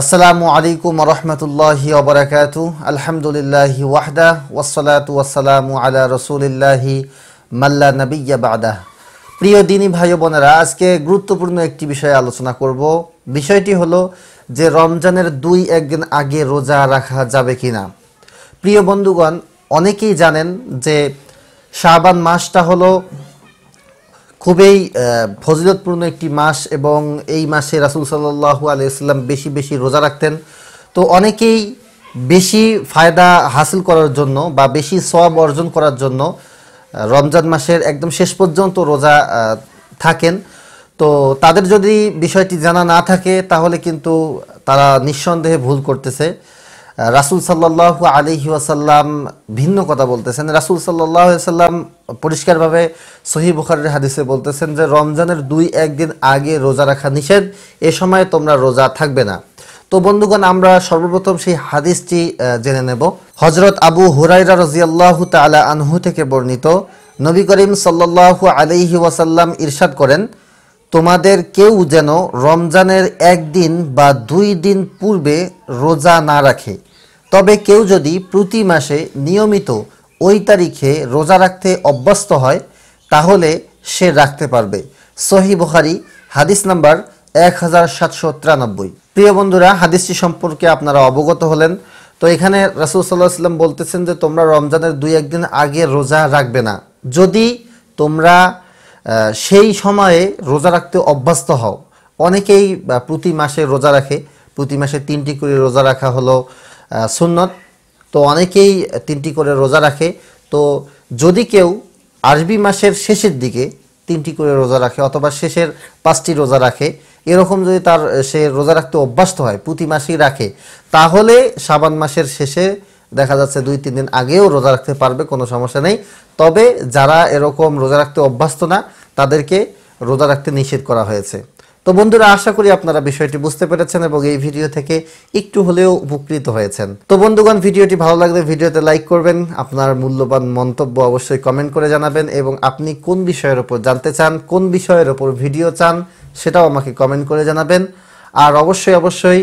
আসসালামু আলাইকুম রহমতুল্লাহি ওবরাকাত আলহামদুলিল্লাহি ওয়াহদা ওয়াসালাতু ওয়াসালামু আলা রসুলিল্লাহি মাল্লা নবিয়া বাদা প্রিয় দিনী ভাই বোনেরা আজকে গুরুত্বপূর্ণ একটি বিষয়ে আলোচনা করব বিষয়টি হলো যে রমজানের দুই একদিন আগে রোজা রাখা যাবে কি না প্রিয় বন্ধুগণ অনেকেই জানেন যে শাবান মাসটা হলো খুবই ফজিলতপূর্ণ একটি মাস এবং এই মাসে রাসুল সাল্লু আলিয়াল্লাম বেশি বেশি রোজা রাখতেন তো অনেকেই বেশি ফায়দা হাসিল করার জন্য বা বেশি সব অর্জন করার জন্য রমজান মাসের একদম শেষ পর্যন্ত রোজা থাকেন তো তাদের যদি বিষয়টি জানা না থাকে তাহলে কিন্তু তারা নিঃসন্দেহে ভুল করতেছে রাসুল সাল্লাহ আলহি ওয়াসাল্লাম ভিন্ন কথা বলতেছেন রাসুল সাল্লাহ সাল্লাম পরিষ্কারভাবে সহি বুখারের হাদিসে বলতেছেন যে রমজানের দুই একদিন আগে রোজা রাখা নিষেধ এ সময় তোমরা রোজা থাকবে না তো বন্ধুগণ আমরা সর্বপ্রথম সেই হাদিসটি জেনে নেব হজরত আবু হুরাইরা রজিয়াল্লাহ তালা আনহু থেকে বর্ণিত নবী করিম সাল্লাহ আলহি ওয়াসাল্লাম ইরশাদ করেন তোমাদের কেউ যেন রমজানের একদিন বা দুই দিন পূর্বে রোজা না রাখে তবে কেউ যদি প্রতি মাসে নিয়মিত ওই তারিখে রোজা রাখতে অভ্যস্ত হয় তাহলে সে রাখতে পারবে সহি বুখারি হাদিস নাম্বার এক হাজার সাতশো তিরানব্বই প্রিয় বন্ধুরা হাদিসটি সম্পর্কে আপনারা অবগত হলেন তো এখানে রাসুল সাল্লাহ সাল্লাম বলতেছেন যে তোমরা রমজানের দুই একদিন আগে রোজা রাখবে না যদি তোমরা সেই সময়ে রোজা রাখতে অভ্যস্ত হও অনেকেই প্রতি মাসে রোজা রাখে প্রতি মাসে তিনটি করে রোজা রাখা হলো সুন্নত তো অনেকেই তিনটি করে রোজা রাখে তো যদি কেউ আরবি মাসের শেষের দিকে তিনটি করে রোজা রাখে অথবা শেষের পাঁচটি রোজা রাখে এরকম যদি তার সে রোজা রাখতে অভ্যস্ত হয় প্রতি মাসেই রাখে তাহলে সাবান মাসের শেষে দেখা যাচ্ছে দুই তিন দিন আগেও রোজা রাখতে পারবে কোনো সমস্যা নেই তবে যারা এরকম রোজা রাখতে অভ্যস্ত না তাদেরকে রোজা রাখতে নিষেধ করা হয়েছে তো বন্ধুরা আশা করি আপনারা বিষয়টি বুঝতে পেরেছেন এবং এই ভিডিও থেকে একটু হলেও উপকৃত হয়েছেন তো বন্ধুগণ ভিডিওটি ভালো লাগলে ভিডিওতে লাইক করবেন আপনার মূল্যবান মন্তব্য অবশ্যই কমেন্ট করে জানাবেন এবং আপনি কোন বিষয়ের ওপর জানতে চান কোন বিষয়ের ওপর ভিডিও চান সেটাও আমাকে কমেন্ট করে জানাবেন আর অবশ্যই অবশ্যই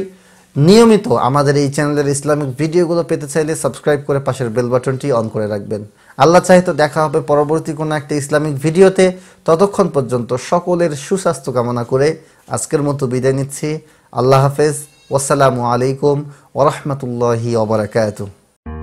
নিয়মিত আমাদের এই চ্যানেলের ইসলামিক ভিডিওগুলো পেতে চাইলে সাবস্ক্রাইব করে পাশের বেল বাটনটি অন করে রাখবেন আল্লাহ চাহিত দেখা হবে পরবর্তী কোনো একটা ইসলামিক ভিডিওতে ততক্ষণ পর্যন্ত সকলের সুস্বাস্থ্য কামনা করে আজকের মতো বিদায় নিচ্ছি আল্লাহ হাফেজ ওসালামু আলাইকুম ওরহমতুল্লাহি ওবরাকাতু